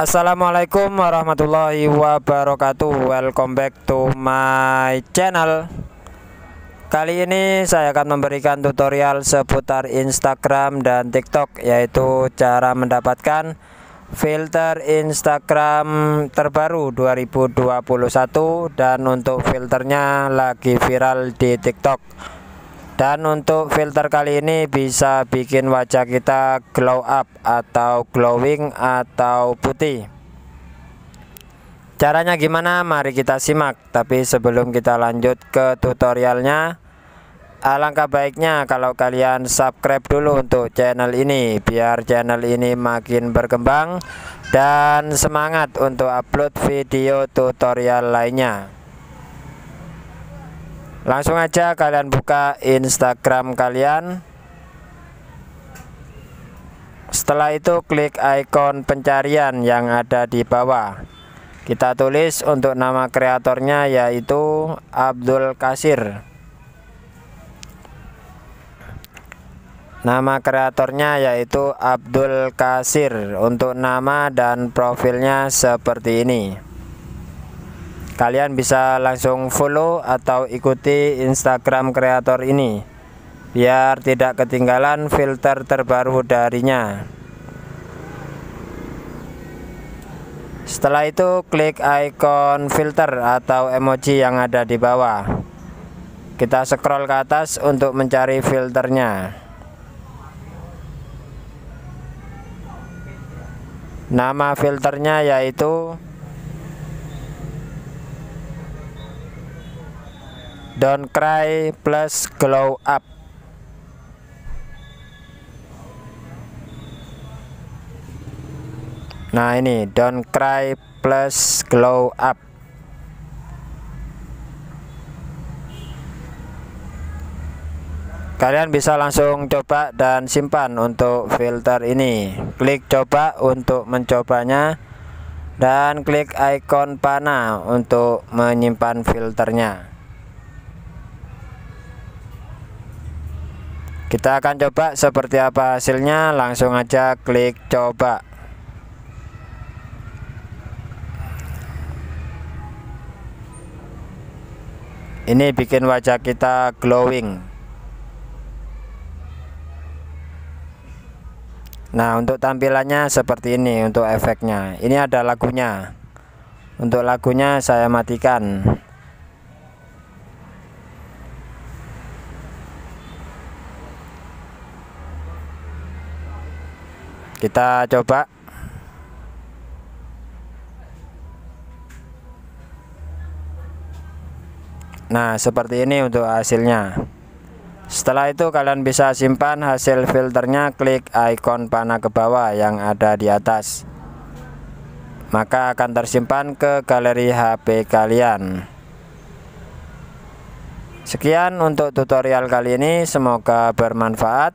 Assalamualaikum warahmatullahi wabarakatuh Welcome back to my channel Kali ini saya akan memberikan tutorial seputar Instagram dan TikTok Yaitu cara mendapatkan filter Instagram terbaru 2021 Dan untuk filternya lagi viral di TikTok dan untuk filter kali ini bisa bikin wajah kita glow up atau glowing atau putih caranya gimana mari kita simak tapi sebelum kita lanjut ke tutorialnya alangkah baiknya kalau kalian subscribe dulu untuk channel ini biar channel ini makin berkembang dan semangat untuk upload video tutorial lainnya langsung aja kalian buka Instagram kalian setelah itu klik ikon pencarian yang ada di bawah kita tulis untuk nama kreatornya yaitu Abdul Kasir Nama kreatornya yaitu Abdul Kasir untuk nama dan profilnya seperti ini. Kalian bisa langsung follow atau ikuti Instagram kreator ini biar tidak ketinggalan filter terbaru darinya. Setelah itu klik icon filter atau emoji yang ada di bawah. Kita scroll ke atas untuk mencari filternya. Nama filternya yaitu Don't Cry plus Glow Up. Nah ini Don't Cry plus Glow Up. Kalian bisa langsung coba dan simpan untuk filter ini. Klik coba untuk mencobanya dan klik ikon panah untuk menyimpan filternya. kita akan coba seperti apa hasilnya langsung aja klik coba ini bikin wajah kita glowing nah untuk tampilannya seperti ini untuk efeknya ini ada lagunya untuk lagunya saya matikan kita coba nah seperti ini untuk hasilnya setelah itu kalian bisa simpan hasil filternya klik icon panah ke bawah yang ada di atas maka akan tersimpan ke galeri HP kalian sekian untuk tutorial kali ini semoga bermanfaat